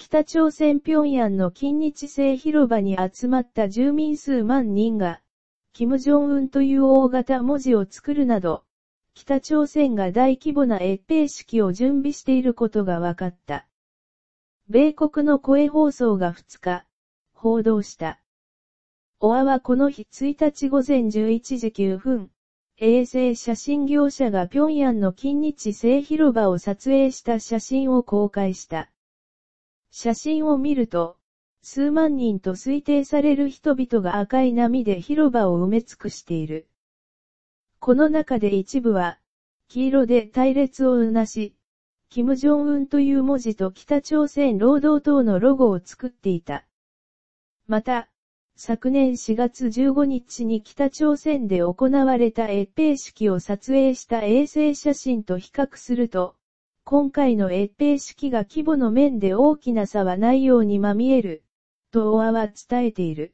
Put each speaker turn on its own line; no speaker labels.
北朝鮮平壌の近日制広場に集ま
った住民数万人が、金正恩という大型文字を作るなど、北朝鮮が大規模な閲兵式を準備していることが分かった。米国の声放送が2日、報道した。オアはこの日1日午前11時9分、衛星写真業者が平壌の近日制広場を撮影した写真を公開した。写真を見ると、数万人と推定される人々が赤い波で広場を埋め尽くしている。この中で一部は、黄色で隊列をうなし、キム・ジョンウンという文字と北朝鮮労働党のロゴを作っていた。また、昨年4月15日に北朝鮮で行われた閲兵式を撮影した衛星写真と比較すると、今回の閲兵式が
規模の面で大きな差はないようにまみえる、とオアは伝えている。